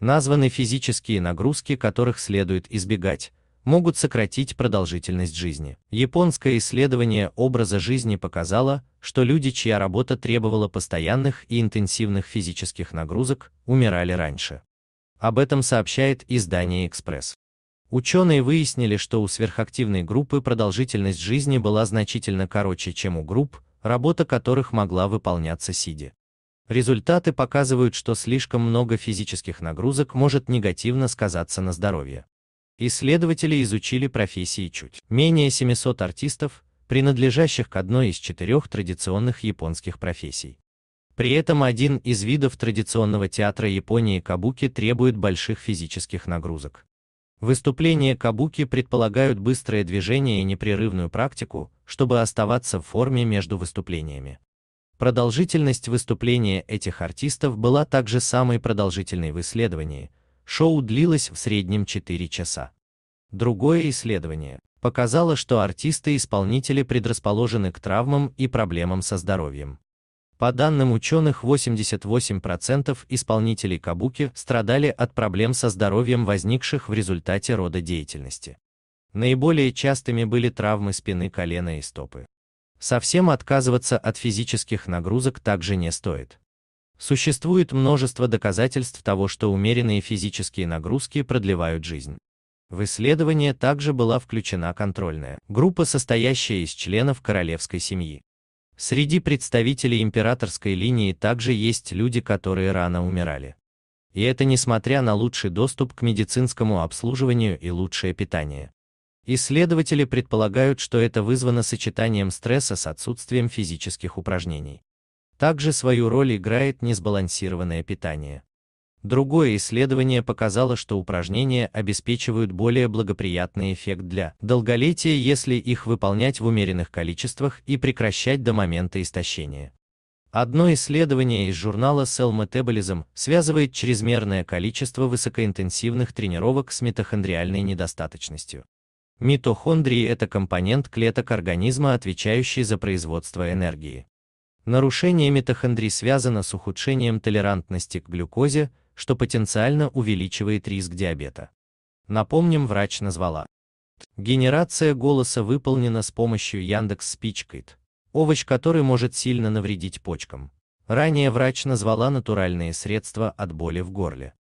Названы физические нагрузки, которых следует избегать, могут сократить продолжительность жизни. Японское исследование образа жизни показало, что люди, чья работа требовала постоянных и интенсивных физических нагрузок, умирали раньше. Об этом сообщает издание «Экспресс». Ученые выяснили, что у сверхактивной группы продолжительность жизни была значительно короче, чем у групп, работа которых могла выполняться сидя. Результаты показывают, что слишком много физических нагрузок может негативно сказаться на здоровье. Исследователи изучили профессии чуть менее 700 артистов, принадлежащих к одной из четырех традиционных японских профессий. При этом один из видов традиционного театра Японии кабуки требует больших физических нагрузок. Выступления кабуки предполагают быстрое движение и непрерывную практику, чтобы оставаться в форме между выступлениями. Продолжительность выступления этих артистов была также самой продолжительной в исследовании. Шоу длилось в среднем 4 часа. Другое исследование показало, что артисты-исполнители предрасположены к травмам и проблемам со здоровьем. По данным ученых, 88% исполнителей кабуки страдали от проблем со здоровьем, возникших в результате рода деятельности. Наиболее частыми были травмы спины, колена и стопы. Совсем отказываться от физических нагрузок также не стоит. Существует множество доказательств того, что умеренные физические нагрузки продлевают жизнь. В исследование также была включена контрольная группа, состоящая из членов королевской семьи. Среди представителей императорской линии также есть люди, которые рано умирали. И это несмотря на лучший доступ к медицинскому обслуживанию и лучшее питание. Исследователи предполагают, что это вызвано сочетанием стресса с отсутствием физических упражнений. Также свою роль играет несбалансированное питание. Другое исследование показало, что упражнения обеспечивают более благоприятный эффект для долголетия, если их выполнять в умеренных количествах и прекращать до момента истощения. Одно исследование из журнала Cell Metabolism связывает чрезмерное количество высокоинтенсивных тренировок с митохондриальной недостаточностью. Митохондрии – это компонент клеток организма, отвечающий за производство энергии. Нарушение митохондрий связано с ухудшением толерантности к глюкозе, что потенциально увеличивает риск диабета. Напомним, врач назвала. Генерация голоса выполнена с помощью Яндекс Спичкит, овощ который может сильно навредить почкам. Ранее врач назвала натуральные средства от боли в горле.